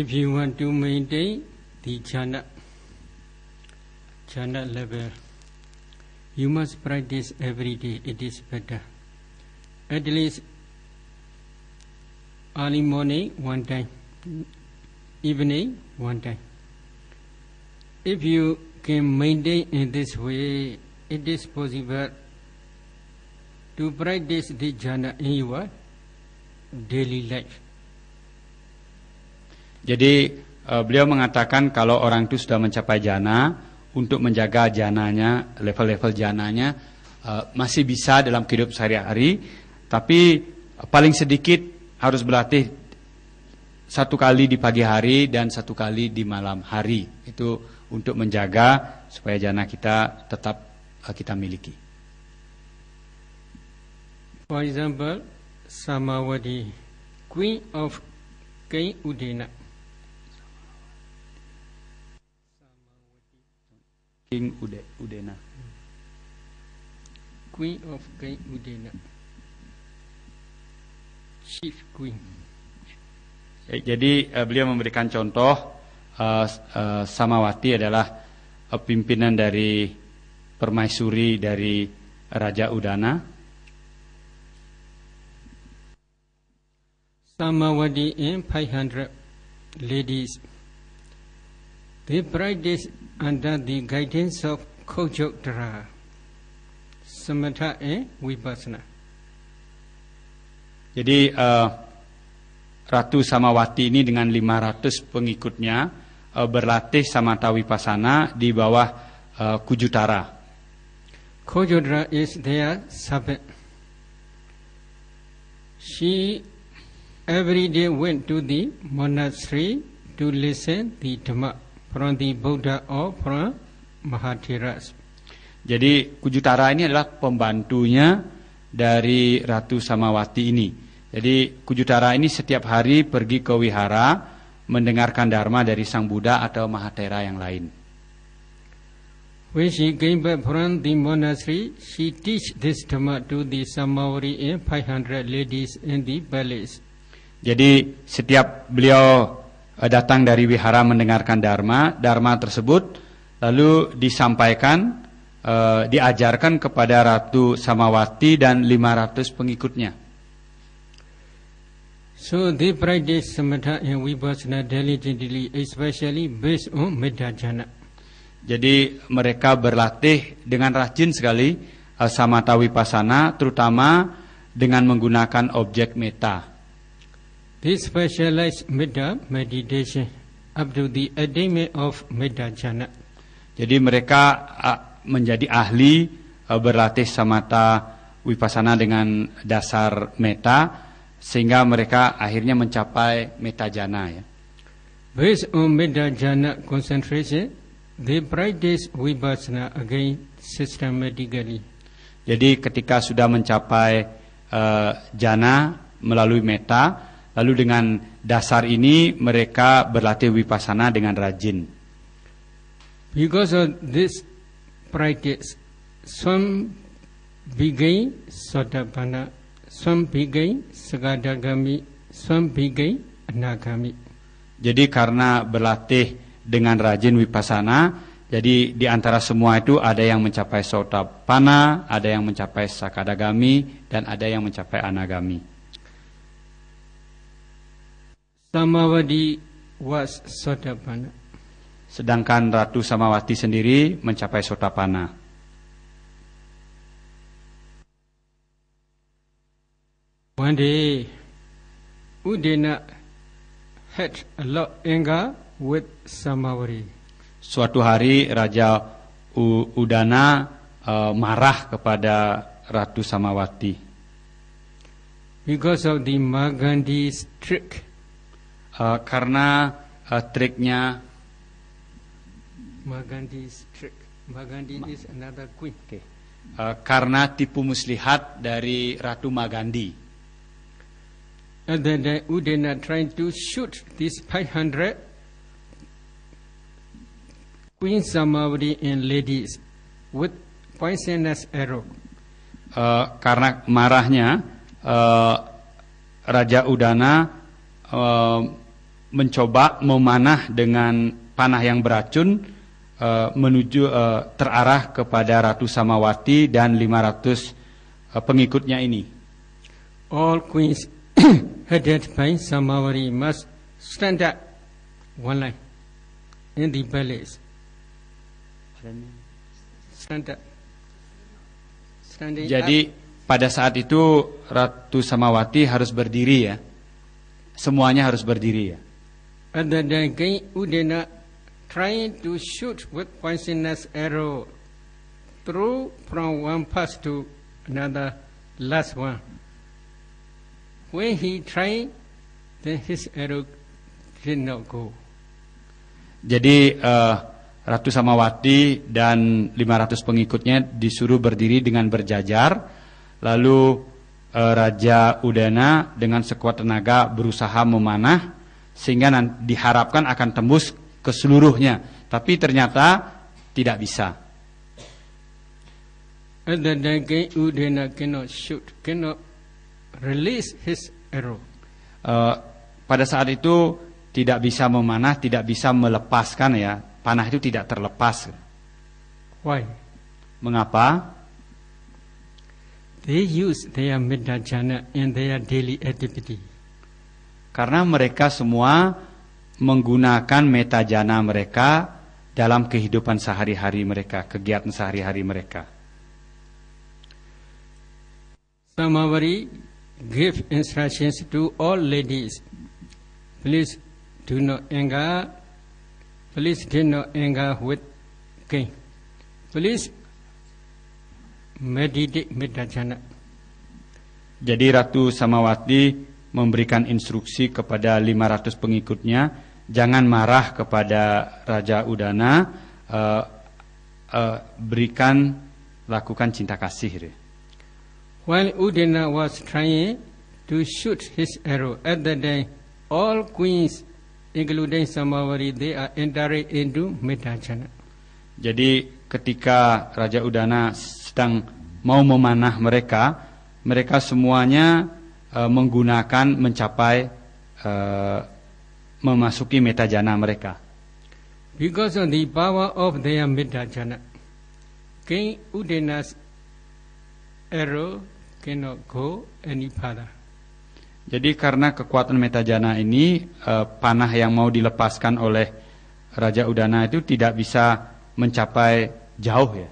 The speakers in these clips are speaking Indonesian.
If you want to maintain the jhana, jhana level, you must practice every day. It is better. At least early morning one time, evening one time. If you can maintain in this way, it is possible to practice the jhana in your daily life. Jadi uh, beliau mengatakan kalau orang itu sudah mencapai jana, untuk menjaga jananya, level-level jananya uh, masih bisa dalam hidup sehari-hari, tapi e, paling sedikit harus berlatih satu kali di pagi hari dan satu kali di malam hari. Itu untuk menjaga supaya jana kita tetap uh, kita miliki. For example, Samawadi, Queen of Kain Udena. King Ude, Udena. Queen of King Udena. Chief Queen. Eh, jadi eh, beliau memberikan contoh eh, eh, Samawati adalah eh, pimpinan dari permaisuri dari Raja Udana. Samawati and eh, 500 ladies. They practice under the guidance of Kojotara, Samatha and e Vipassana. Jadi uh, Ratu Samawati ini dengan 500 pengikutnya uh, berlatih Samatha Vipassana di bawah uh, Kujutara. Kojodra is their subject. She every day went to the monastery to listen the Dhamma. Pranti Buddha, Buddha of Mahatheras. Jadi Kujutara ini adalah pembantunya dari Ratu Samawati ini. Jadi Kujutara ini setiap hari pergi ke wihara mendengarkan dharma dari Sang Buddha atau Mahatera yang lain. When she came back from the monastery, she teach this dharma to the Samavari and e 500 ladies in the palace. Jadi setiap beliau datang dari wihara mendengarkan dharma, dharma tersebut lalu disampaikan eh, diajarkan kepada Ratu Samawati dan 500 pengikutnya. So they practice samatha and vipassana diligently especially based on medhajana. Jadi mereka berlatih dengan rajin sekali e, samatha vipassana terutama dengan menggunakan objek meta. This specialized meda meditation up to the attainment of meda jhana. Jadi mereka menjadi ahli e, berlatih samata wipasana dengan dasar meta sehingga mereka akhirnya mencapai meta jana ya. Based on meda jana concentration, they practice vipassana again systematically. Jadi ketika sudah mencapai uh, e, jana melalui meta, Lalu dengan dasar ini mereka berlatih wipasana dengan rajin. Because of this practice, some bigay sotabana, some bigay sekadagami, some bigay anagami. Jadi karena berlatih dengan rajin wipasana, jadi di antara semua itu ada yang mencapai sotapana, ada yang mencapai sakadagami, dan ada yang mencapai anagami. Samawadi was sodapana. Sedangkan Ratu Samawati sendiri mencapai sodapana. One day, Udena had a lot anger with Samawari. Suatu hari Raja U Udana uh, marah kepada Ratu Samawati. Because of the Magandhi trick uh, karena uh, eh, triknya Magandi's trick. Magandi Ma is another queen. Okay. Uh, eh, karena tipu muslihat dari Ratu Magandi. And then the Udena trying to shoot this 500 Queen Samavati and ladies with poisonous arrow. Uh, karena marahnya uh, Raja Udana uh, mencoba memanah dengan panah yang beracun uh, menuju uh, terarah kepada Ratu Samawati dan 500 uh, eh, pengikutnya ini. All queens headed by Samawari must stand up one line in the palace. Stand up. Standing Jadi pada saat itu Ratu Samawati harus berdiri ya. Semuanya harus berdiri ya. Other than gain Udena trying to shoot with poisonous arrow through from one pass to another last one. When he tried, then his arrow did not go. Jadi uh, Ratu Samawati dan 500 pengikutnya disuruh berdiri dengan berjajar. Lalu uh, Raja Udana dengan sekuat tenaga berusaha memanah sehingga diharapkan akan tembus ke seluruhnya tapi ternyata tidak bisa uh, pada saat itu tidak bisa memanah tidak bisa melepaskan ya panah itu tidak terlepas why mengapa they use their middle in their daily activity karena mereka semua menggunakan metajana mereka dalam kehidupan sehari-hari mereka, kegiatan sehari-hari mereka. Samawari give instructions to all ladies. Please do not anger. Please do not anger with king. Please meditate metajana. Jadi Ratu Samawati memberikan instruksi kepada 500 pengikutnya jangan marah kepada Raja Udana uh, uh, berikan lakukan cinta kasih While Udana was trying to shoot his arrow at the day all queens including Samawari they are entering into medajana jadi ketika Raja Udana sedang mau memanah mereka mereka semuanya e, menggunakan mencapai e, memasuki meta jana mereka. Because of the power of their meta jana, King Udena's arrow cannot go any further. Jadi karena kekuatan meta jana ini e, panah yang mau dilepaskan oleh Raja Udana itu tidak bisa mencapai jauh ya.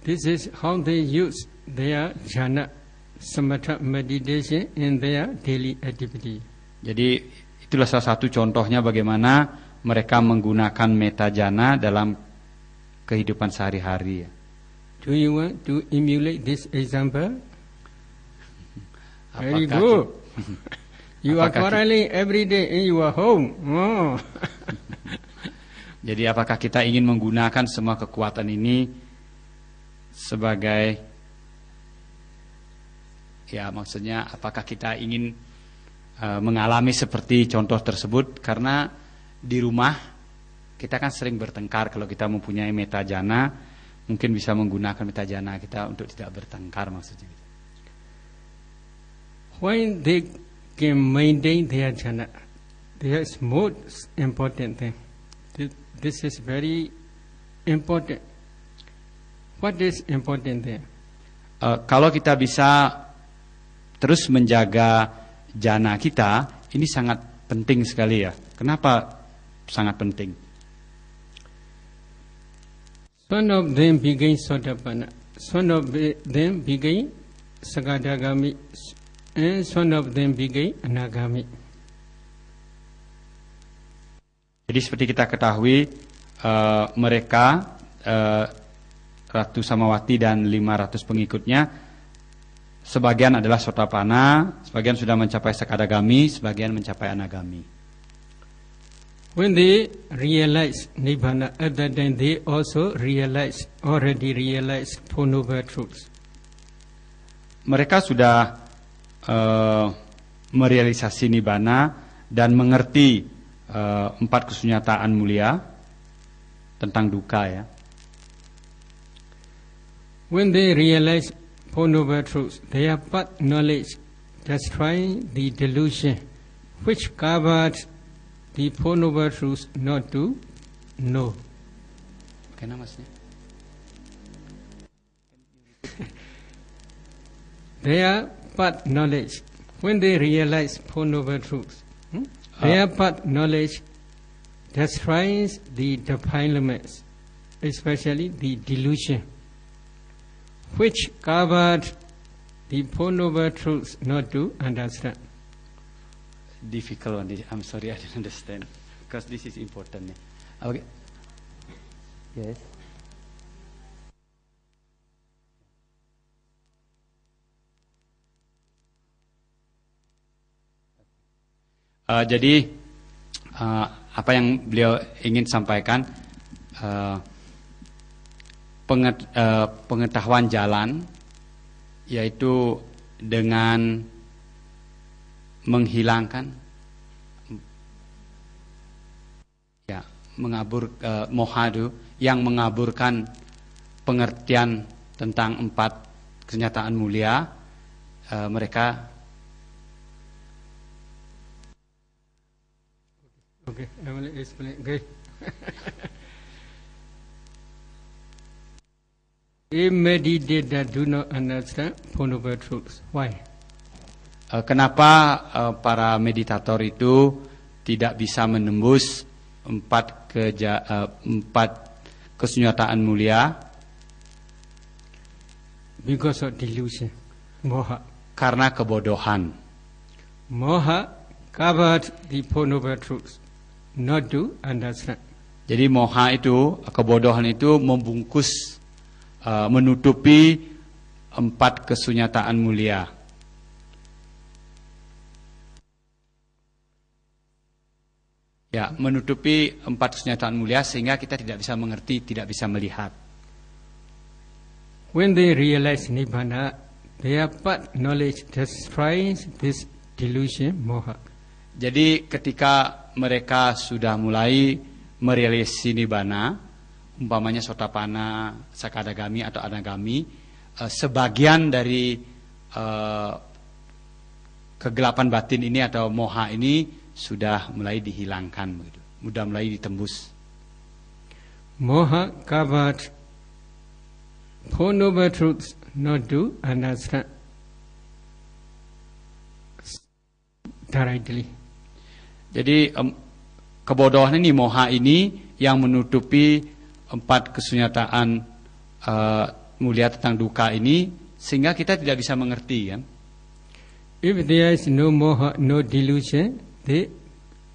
This is how they use their jana Semata meditation in their daily activity. Jadi itulah salah satu contohnya bagaimana mereka menggunakan meta jana dalam kehidupan sehari-hari. Do you want to emulate this example? Apakah Very good. you are quarreling every day in your home. Oh. Jadi apakah kita ingin menggunakan semua kekuatan ini sebagai ya maksudnya apakah kita ingin e, mengalami seperti contoh tersebut karena di rumah kita kan sering bertengkar kalau kita mempunyai meta jana mungkin bisa menggunakan meta jana kita untuk tidak bertengkar maksudnya gitu. when they can maintain their jana their most important thing this is very important what is important there uh, kalau kita bisa terus menjaga jana kita ini sangat penting sekali ya. Kenapa sangat penting? Son dem bigai became pana. Son dem bigai became Sakadagami. And eh, son of them became Anagami. Jadi seperti kita ketahui, uh, mereka uh, Ratu Samawati dan 500 pengikutnya sebagian adalah sotapana, sebagian sudah mencapai sakadagami, sebagian mencapai anagami. When they realize nibbana, at uh, that they also realize, already realize Four Noble Truths. Mereka sudah uh, merealisasi nibbana dan mengerti uh, empat kesunyataan mulia tentang duka ya. When they realize Four Noble Truths, are but knowledge destroying the delusion which covered the Four Noble Truths not to know. Okay, namaste. their but knowledge, when they realize Four Noble Truths, hmm? uh, their but knowledge destroys the defilements, especially the delusion which covered the noble truths not to understand. Difficult one. I'm sorry, I didn't understand because this is important. Okay. Yes. Uh, jadi uh, apa yang beliau ingin sampaikan uh, Eh, pengetahuan jalan yaitu dengan menghilangkan ya mengabur eh, mohadu yang mengaburkan pengertian tentang empat kenyataan mulia eh, mereka Okay, Emily explain. Okay. that do not understand Why? Eh, kenapa eh, para meditator itu tidak bisa menembus empat keja, uh, empat kesunyataan mulia? Because of delusion, moha. Karena kebodohan. Moha covered the Venerable truths, not to understand. Jadi moha itu kebodohan itu membungkus uh, menutupi empat kesunyataan mulia. Ya, menutupi empat kesunyataan mulia sehingga kita tidak bisa mengerti, tidak bisa melihat. When they realize nibbana, their part knowledge destroys this delusion moha. Jadi ketika mereka sudah mulai merealisasi nibbana, umpamanya sotapana, sakadagami atau anagami, uh, sebagian dari uh, kegelapan batin ini atau moha ini sudah mulai dihilangkan begitu. Sudah mulai ditembus. Moha kabat Ponoba truths not do understand directly. Jadi kebodohan ini moha ini yang menutupi empat kesunyataan uh, eh, mulia tentang duka ini sehingga kita tidak bisa mengerti kan. If there is no moha, no delusion, the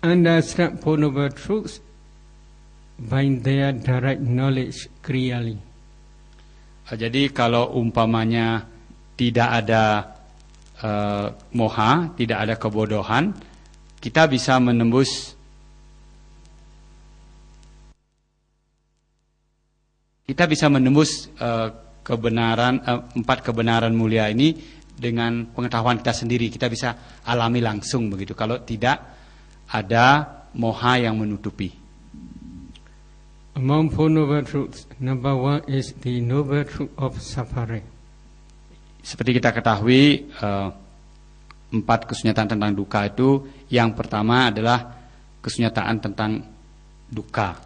understand four noble truths by their direct knowledge clearly. Ah, jadi kalau umpamanya tidak ada uh, moha, tidak ada kebodohan, kita bisa menembus Kita bisa menembus uh, kebenaran uh, empat kebenaran mulia ini dengan pengetahuan kita sendiri. Kita bisa alami langsung begitu. Kalau tidak ada moha yang menutupi. Among four noble truths, number one is the noble truth of suffering. Seperti kita ketahui, uh, empat kesunyatan tentang duka itu, yang pertama adalah kesunyataan tentang duka.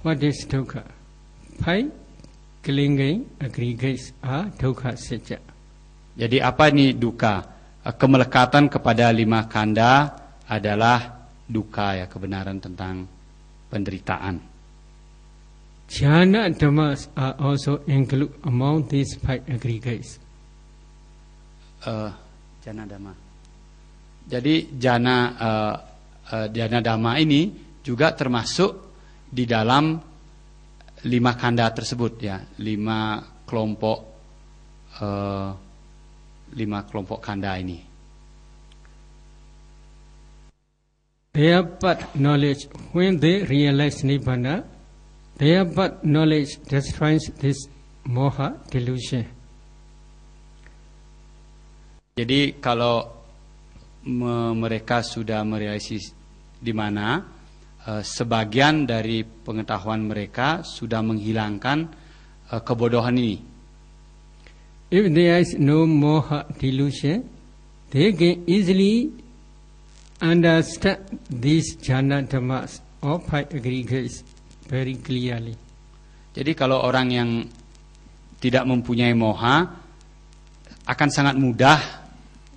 What is dukkha? Five clinging aggregates are dukkha saja. Jadi apa ini duka? Kemelekatan kepada lima kanda adalah duka ya kebenaran tentang penderitaan. Jana dhammas are also include among these five aggregates. Uh, eh, jana dama. Jadi jana uh, uh, jana dama ini juga termasuk di dalam lima kanda tersebut ya, lima kelompok eh, lima kelompok kanda ini. they but knowledge, when they realize nibbana, they but knowledge destroys this moha delusion. Jadi kalau me mereka sudah merealisasi di mana Eh, sebagian dari pengetahuan mereka sudah menghilangkan eh, kebodohan ini. If there is no more delusion, they can easily understand these jhana dhammas or five aggregates very clearly. Jadi kalau orang yang tidak mempunyai moha akan sangat mudah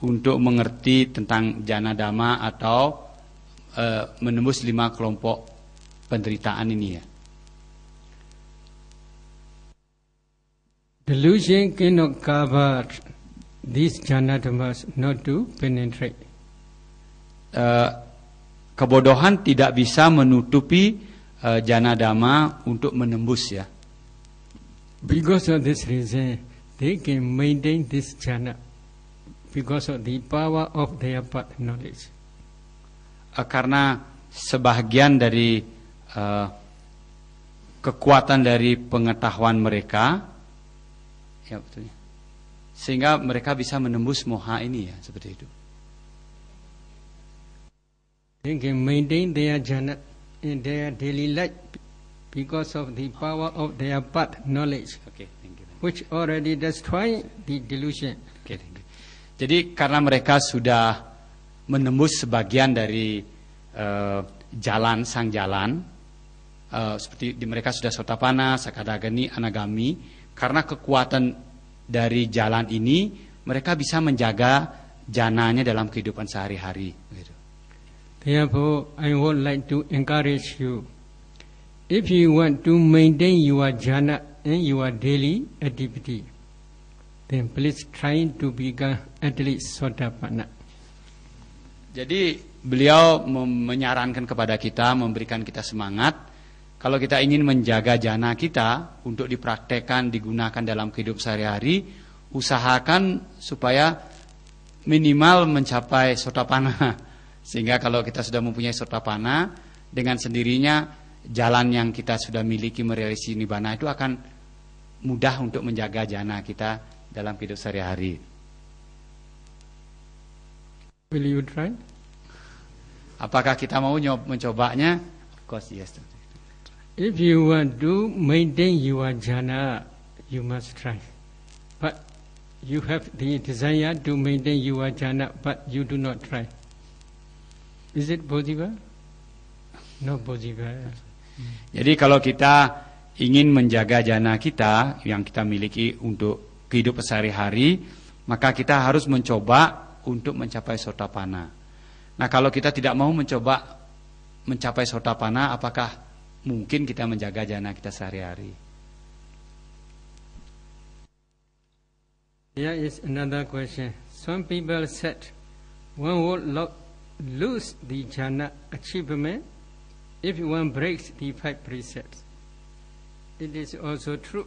untuk mengerti tentang jana dhamma atau uh, menembus lima kelompok penderitaan ini ya. Delusion cannot cover these jhana dhammas not to penetrate. Uh, kebodohan tidak bisa menutupi uh, eh, jana dhamma untuk menembus ya. Because of this reason, they can maintain this jana because of the power of their path knowledge. Eh, karena sebagian dari uh, kekuatan dari pengetahuan mereka ya betulnya sehingga mereka bisa menembus moha ini ya seperti itu They can maintain their jhana in their daily life because of the power of their path knowledge. Okay, thank you. Which already destroy the delusion. Okay, thank you. Jadi karena mereka sudah menembus sebagian dari uh, jalan sang jalan uh, seperti di mereka sudah sotapana, sakadagani, anagami karena kekuatan dari jalan ini mereka bisa menjaga jananya dalam kehidupan sehari-hari gitu. Therefore I would like to encourage you if you want to maintain your jhana in your daily activity then please try to become at least sotapanna jadi beliau menyarankan kepada kita, memberikan kita semangat. Kalau kita ingin menjaga jana kita untuk dipraktekan, digunakan dalam kehidupan sehari-hari, usahakan supaya minimal mencapai sotapana. Sehingga kalau kita sudah mempunyai sotapana, dengan sendirinya jalan yang kita sudah miliki merealisasi nibana itu akan mudah untuk menjaga jana kita dalam hidup sehari-hari. Will you try? Apakah kita mau mencobanya? Of course, yes. If you want to maintain your jhana, you must try. But you have the desire to maintain your jhana, but you do not try. Is it possible? No possible. Jadi kalau kita ingin menjaga jana kita yang kita miliki untuk kehidupan sehari-hari, maka kita harus mencoba untuk mencapai sotapana. Nah kalau kita tidak mau mencoba mencapai sotapana, apakah mungkin kita menjaga jana kita sehari-hari? Here is another question. Some people said one will lo lose the jhana achievement if one breaks the five precepts. It is also true.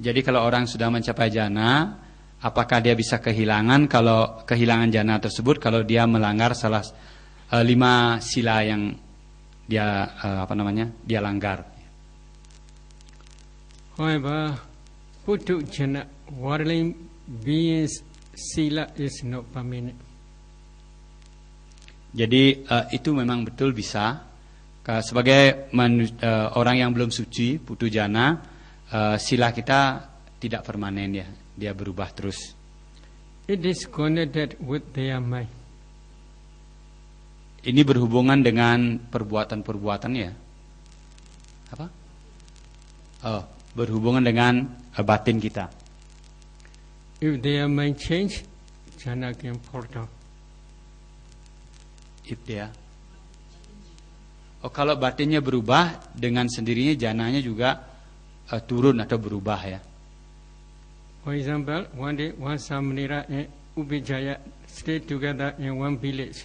Jadi kalau orang sudah mencapai jana, apakah dia bisa kehilangan kalau kehilangan jana tersebut kalau dia melanggar salah e, lima sila yang dia e, apa namanya dia langgar. However, putu jana beings sila is not Jadi e, itu memang betul bisa sebagai manu, e, orang yang belum suci putu jana e, sila kita tidak permanen ya dia berubah terus. It is connected with their mind. Ini berhubungan dengan perbuatan-perbuatannya. Apa? Oh, berhubungan dengan eh, batin kita. If their mind change, jhana can fall down. If their Oh, kalau batinnya berubah dengan sendirinya jananya juga uh, turun atau berubah ya. For example, one day one Samanera and Ubijaya stay together in one village.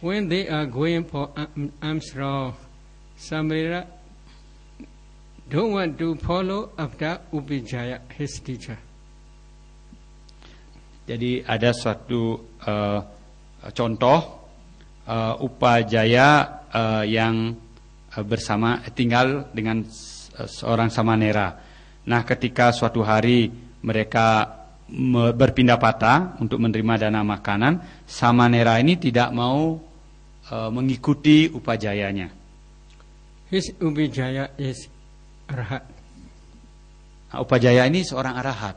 When they are going for arms row, Samanera don't want to follow after Ubijaya, his teacher. Jadi ada suatu uh, contoh uh, Upajaya uh, yang bersama tinggal dengan seorang Samanera. Nah, ketika suatu hari mereka berpindah patah untuk menerima dana makanan, Samanera ini tidak mau uh, mengikuti upajayanya. His Upajaya is arahat. Nah, upajaya ini seorang arahat.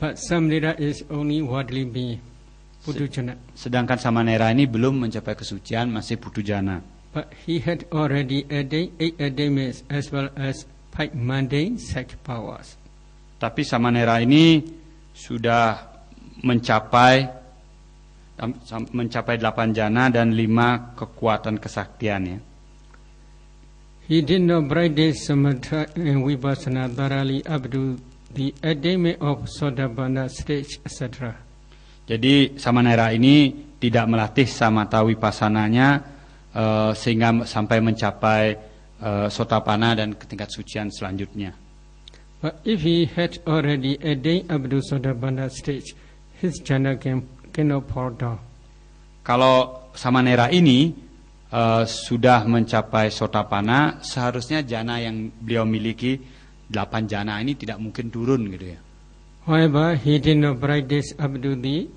But Samanera is only worldly being. Putujana. Sedangkan Samanera ini belum mencapai kesucian, masih putujana. But he had already a day, eight a day as well as like mundane sex powers. Tapi samanera ini sudah mencapai mencapai delapan jana dan lima kekuatan kesaktiannya. He did not break the samatha and vipassana thoroughly up to the attainment of Sodabana stage, etc. Jadi samanera ini tidak melatih samatha vipassananya uh, eh, sehingga sampai mencapai Eh, sotapana dan ke tingkat sucian selanjutnya. But if he had already attained up to sotapana stage, his jhana can, cannot fall down. Kalau samanera ini uh, sudah mencapai sotapana, seharusnya jana yang beliau miliki delapan jana ini tidak mungkin turun gitu ya. However, he did not practice up to the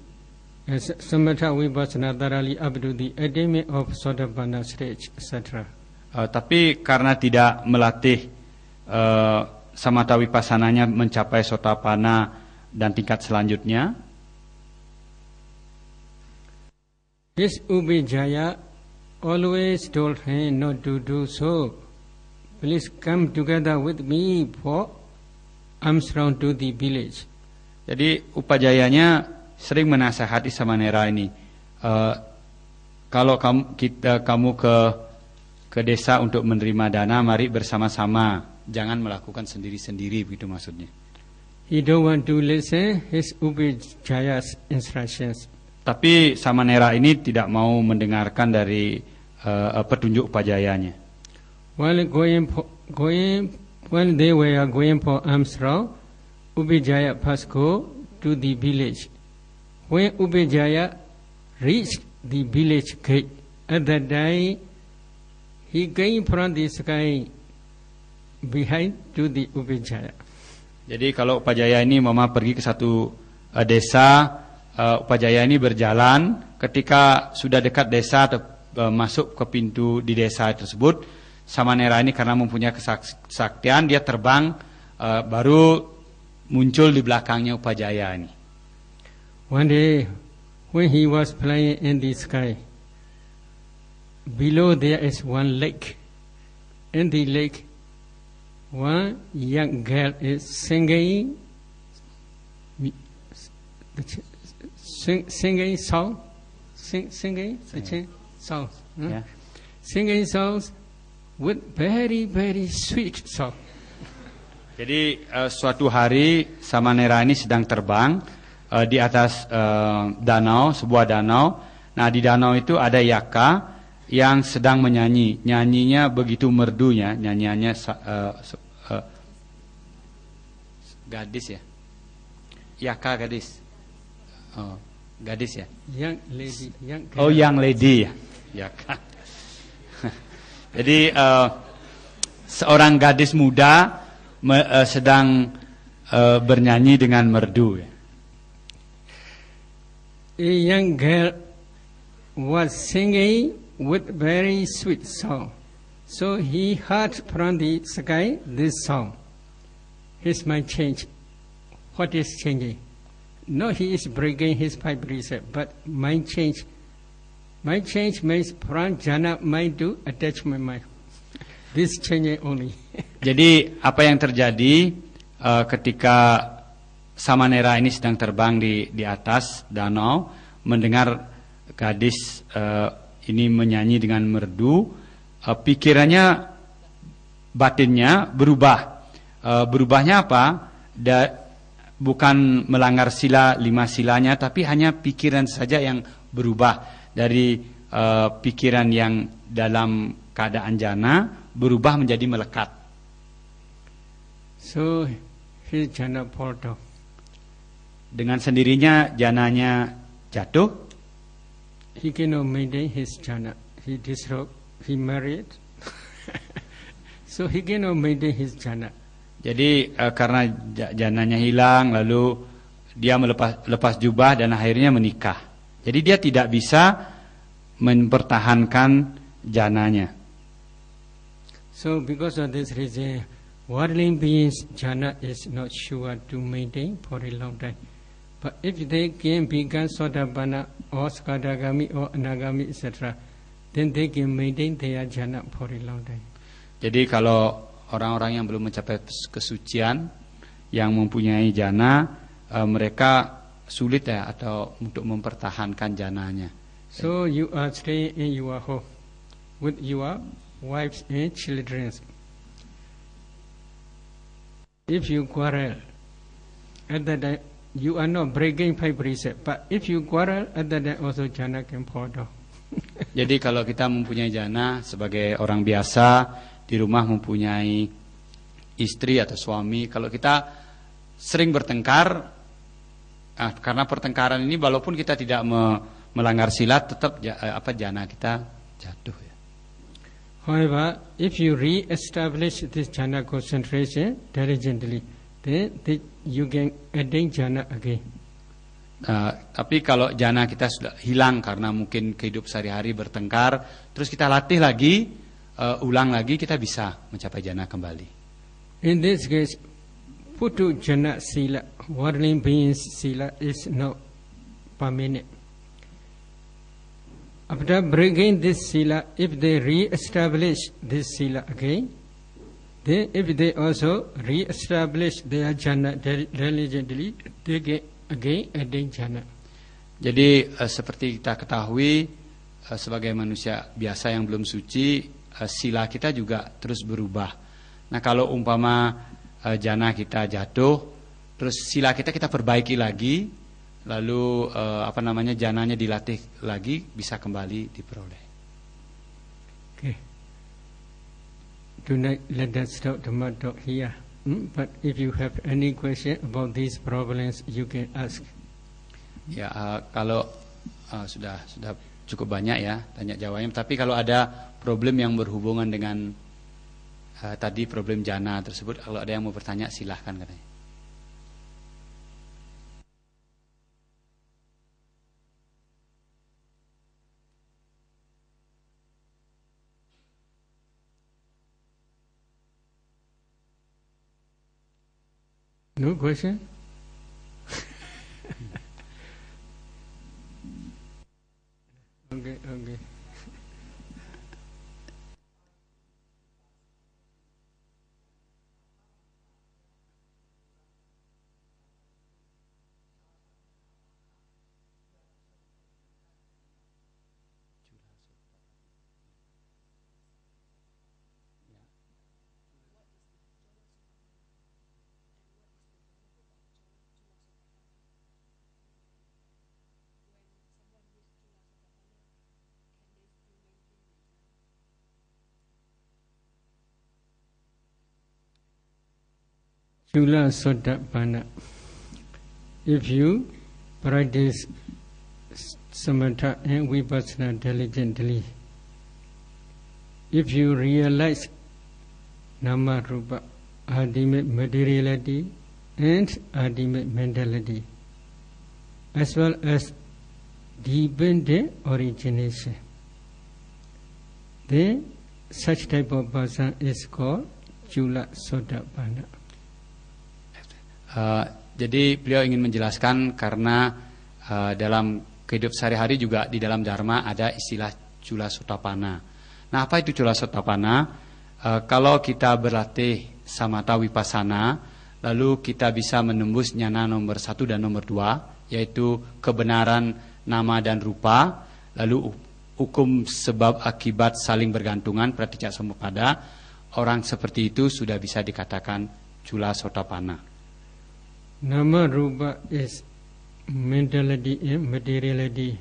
uh, samatha vipassana thoroughly up to the attainment of sotapana stage, etc. Uh, tapi karena tidak melatih uh, eh, samata wipasananya mencapai sotapana dan tingkat selanjutnya. This Ubijaya always told him not to do so. Please come together with me for I'm surrounded to the village. Jadi Upajayanya sering menasehati Samanera ini. Uh, kalau kamu kita kamu ke ke desa untuk menerima dana, mari bersama-sama, jangan melakukan sendiri-sendiri begitu maksudnya. He don't want to listen his instructions. Tapi Samanera ini tidak mau mendengarkan dari uh, petunjuk Pajayanya. While going for, going when they were going for arms Ubijaya pasco to the village. When Ubijaya reached the village gate, at that time He came from the sky behind to the Upajaya. Jadi kalau Upajaya ini Mama pergi ke satu uh, desa, uh, Upajaya ini berjalan ketika sudah dekat desa atau uh, masuk ke pintu di desa tersebut, Samanera ini karena mempunyai kesaktian dia terbang uh, baru muncul di belakangnya Upajaya ini. One day when he was flying in the sky, below there is one lake. In the lake, one young girl is singing, sing, singing song, sing, singing, singing songs, huh? yeah. singing songs with very very sweet song. Jadi uh, suatu hari Samanera ini sedang terbang uh, di atas uh, danau, sebuah danau. Nah di danau itu ada yaka yang sedang menyanyi. Nyanyinya begitu merdunya, nyanyiannya uh, uh, gadis ya. Ya kak gadis. Oh, gadis ya. Yang lady, yang Oh, yang lady ya. Ya kak. Jadi uh, seorang gadis muda me, uh, sedang uh, bernyanyi dengan merdu ya. A girl was singing with very sweet song. So he heard from the sky this song. His mind changed. What is changing? No, he is breaking his five precepts, but mind change. Mind change means from jhana mind to attachment mind. This changing only. Jadi apa yang terjadi uh, ketika Samanera ini sedang terbang di di atas danau mendengar gadis uh, ini menyanyi dengan merdu, uh, pikirannya, batinnya berubah. Uh, berubahnya apa? Da, bukan melanggar sila lima silanya, tapi hanya pikiran saja yang berubah dari uh, pikiran yang dalam keadaan jana berubah menjadi melekat. So jana Dengan sendirinya jananya jatuh he cannot maintain his jhana. He disrobe, he married. so he cannot maintain his jhana. Jadi uh, karena jananya hilang lalu dia melepas lepas jubah dan akhirnya menikah. Jadi dia tidak bisa mempertahankan jananya. So because of this reason, worldly beings jhana is not sure to maintain for a long time. But if they can become sotapanna or oh, Sakadagami or oh, Anagami etc. Then they can maintain their jhana for a long time. Jadi kalau orang-orang yang belum mencapai kesucian yang mempunyai jana e, mereka sulit ya atau untuk mempertahankan jananya. So you are stay in your home with your wives and children. If you quarrel at that time you are not breaking five precept. But if you quarrel, other than also jana can fall Jadi kalau kita mempunyai jana sebagai orang biasa di rumah mempunyai istri atau suami, kalau kita sering bertengkar, ah, karena pertengkaran ini walaupun kita tidak me, melanggar silat, tetap ja, eh, apa jana kita jatuh. Ya. However, if you re-establish this jana concentration diligently, then they, you can jana again. Uh, tapi kalau jana kita sudah hilang karena mungkin kehidupan sehari-hari bertengkar, terus kita latih lagi, uh, ulang lagi, kita bisa mencapai jana kembali. In this case, putu jana sila, Warning being sila is not permanent. After breaking this sila, if they re-establish this sila again, They, if they also re their jhana diligently, they get again adding jhana. Jadi uh, seperti kita ketahui uh, sebagai manusia biasa yang belum suci, uh, sila kita juga terus berubah. Nah kalau umpama uh, jana kita jatuh, terus sila kita kita perbaiki lagi, lalu uh, apa namanya jananya dilatih lagi bisa kembali diperoleh. Tonight, let us stop my talk here. Hmm? But if you have any question about these problems, you can ask. Ya, uh, kalau uh, sudah sudah cukup banyak ya tanya jawabnya. Tapi kalau ada problem yang berhubungan dengan uh, tadi problem jana tersebut, kalau ada yang mau bertanya silahkan katanya. No question? Chula Sotapanna. If you practice samatha and eh, vipassana diligently, if you realize nama rupa, ultimate materiality and ultimate mentality, as well as dependent origination, then such type of person is called Chula Sotapanna. Eh, jadi beliau ingin menjelaskan karena uh, dalam kehidupan sehari-hari juga di dalam dharma ada istilah cula sutapana. Nah apa itu cula sutapana? Uh, eh, kalau kita berlatih samata wipasana, lalu kita bisa menembus nyana nomor satu dan nomor dua, yaitu kebenaran nama dan rupa, lalu hukum sebab akibat saling bergantungan semua pada orang seperti itu sudah bisa dikatakan cula sotapana Nama Rupa is mentality and eh, materiality.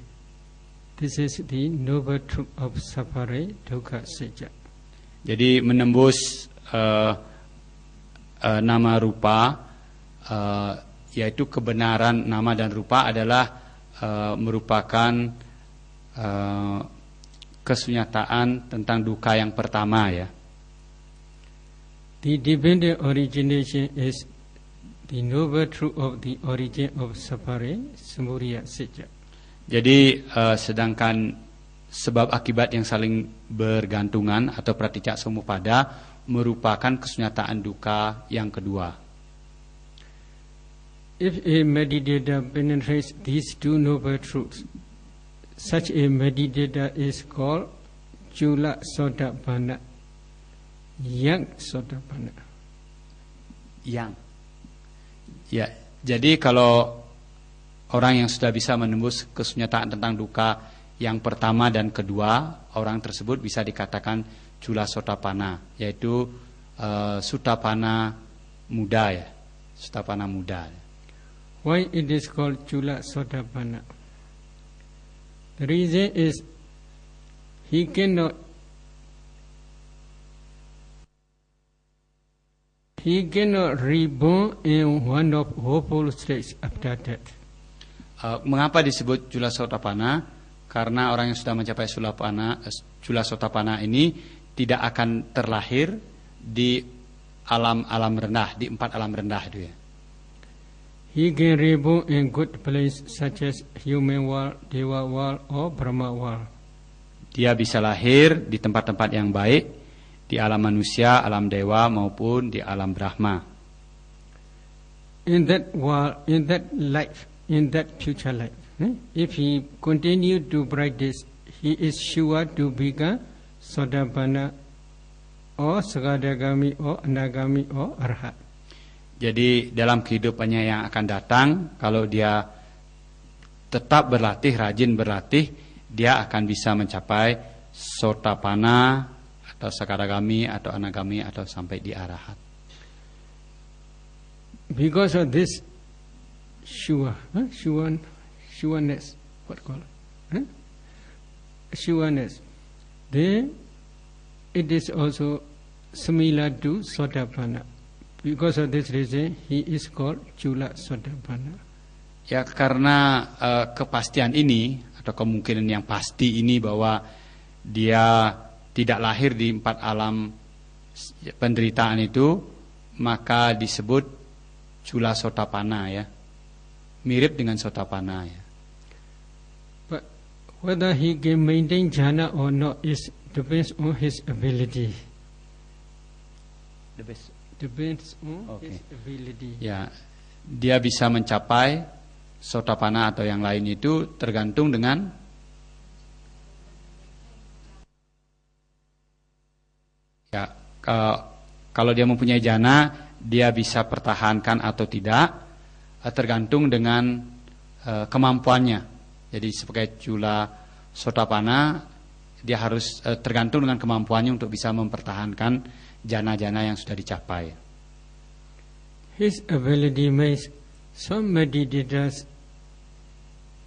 This is the noble truth of safari dukkha, sejak. Jadi menembus uh, uh, nama rupa, uh, yaitu kebenaran nama dan rupa adalah uh, merupakan uh, kesunyataan tentang duka yang pertama ya. The dependent origination is The noble truth of the origin of suffering, Samuriya Sejak. Jadi uh, sedangkan sebab akibat yang saling bergantungan atau praticak pada merupakan kesunyataan duka yang kedua. If a meditator penetrates these two noble truths, such a meditator is called Jula Sodapana, Yang Sodapana. Yang. Ya, jadi kalau orang yang sudah bisa menembus kesunyataan tentang duka yang pertama dan kedua, orang tersebut bisa dikatakan jula sotapana, yaitu uh, sutapana muda ya, sutapana muda. Why it is called jula sotapana? The reason is he cannot He cannot reborn in one of hopeful states after death. Uh, mengapa disebut jula sotapana? Karena orang yang sudah mencapai sulapana, eh, jula sotapana ini tidak akan terlahir di alam-alam rendah, di empat alam rendah itu ya. He can reborn in good place such as human world, dewa world, or Brahma world. Dia bisa lahir di tempat-tempat yang baik, di alam manusia, alam dewa maupun di alam Brahma. In that world, in that life, in that future life, hmm? if he continue to practice, he is sure to become Sodabana or sagadagami, or Anagami or Arhat. Jadi dalam kehidupannya yang akan datang, kalau dia tetap berlatih, rajin berlatih, dia akan bisa mencapai Sotapana, atau sakaragami atau anagami atau sampai di arahat. Because of this shua, huh? shua, shuanness, what call it? Huh? Then it is also similar to pana Because of this reason, he is called Chula pana Ya karena uh, kepastian ini atau kemungkinan yang pasti ini bahwa dia tidak lahir di empat alam penderitaan itu maka disebut cula sotapana ya mirip dengan sotapana ya but whether he can maintain jhana or not is depends on his ability the depends on okay. his ability ya dia bisa mencapai sotapana atau yang lain itu tergantung dengan kalau dia mempunyai jana dia bisa pertahankan atau tidak eh, tergantung dengan eh, kemampuannya jadi sebagai jula sotapana dia harus eh, tergantung dengan kemampuannya untuk bisa mempertahankan jana-jana yang sudah dicapai his ability makes some meditators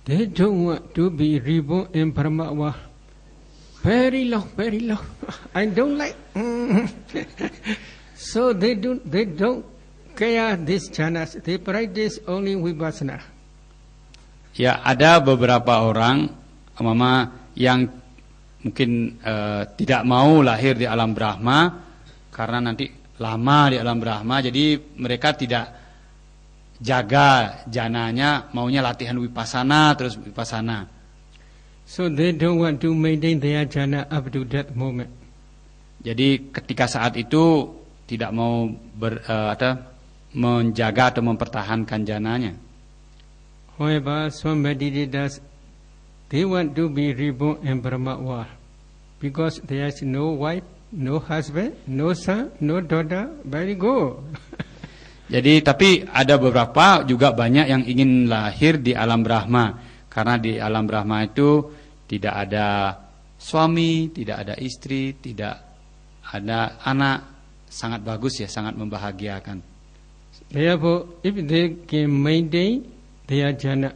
they don't want to be reborn in Paramawah very long, very long. I don't like. Mm. so they don't, they don't care this jhanas. They practice only vipassana. Ya ada beberapa orang mama yang mungkin uh, tidak mau lahir di alam Brahma karena nanti lama di alam Brahma jadi mereka tidak jaga jananya maunya latihan wipasana terus wipasana. So they don't want to maintain their jhana up to that moment. Jadi ketika saat itu tidak mau ber, uh, eh, ada, menjaga atau mempertahankan jananya. However, some meditators they want to be reborn in Brahma world because there is no wife, no husband, no son, no daughter. Very good. Jadi tapi ada beberapa juga banyak yang ingin lahir di alam Brahma. Karena di alam Brahma itu tidak ada suami, tidak ada istri, tidak ada anak. Sangat bagus ya, sangat membahagiakan. Therefore, ya, if they can maintain their jhana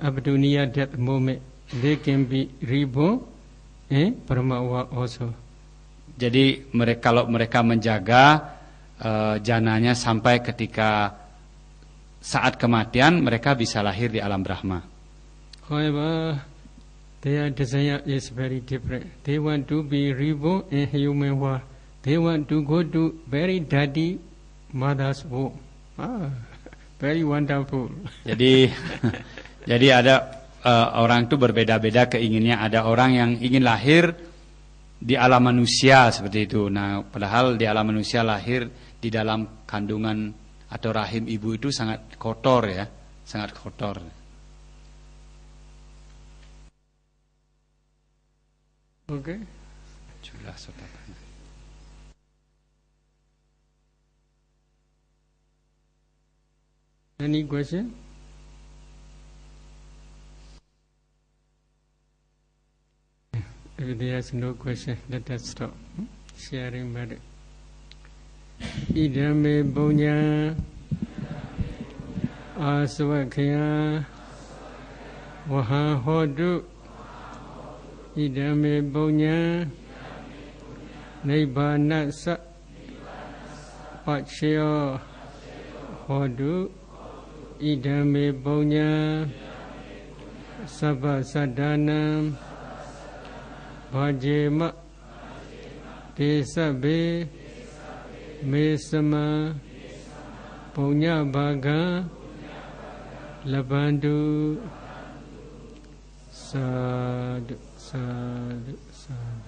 that moment, they can be reborn in eh, Brahma also. Jadi mereka kalau mereka menjaga uh, jananya sampai ketika saat kematian mereka bisa lahir di alam Brahma. However, their desire is very different. They want to be reborn in human world. They want to go to very daddy, mother's womb. Ah, very wonderful. Jadi, jadi ada uh, orang itu berbeda-beda keinginnya. Ada orang yang ingin lahir di alam manusia seperti itu. Nah, padahal di alam manusia lahir di dalam kandungan atau rahim ibu itu sangat kotor ya, sangat kotor. Okay. Any question? If there is no question, let us stop sharing about it. Idame Bunya Aswakya Waha Hodu ဣဒံမေပုညံနိဗ္ဗာနသပချေယောဟောတုဣဒံမေပုညံသဗ္ဗသဒ္ဒနံဘာဇေမဒေသဘေမေစမံဘုံညဘာကံလဗန္တုသာဓု සාදු සාදු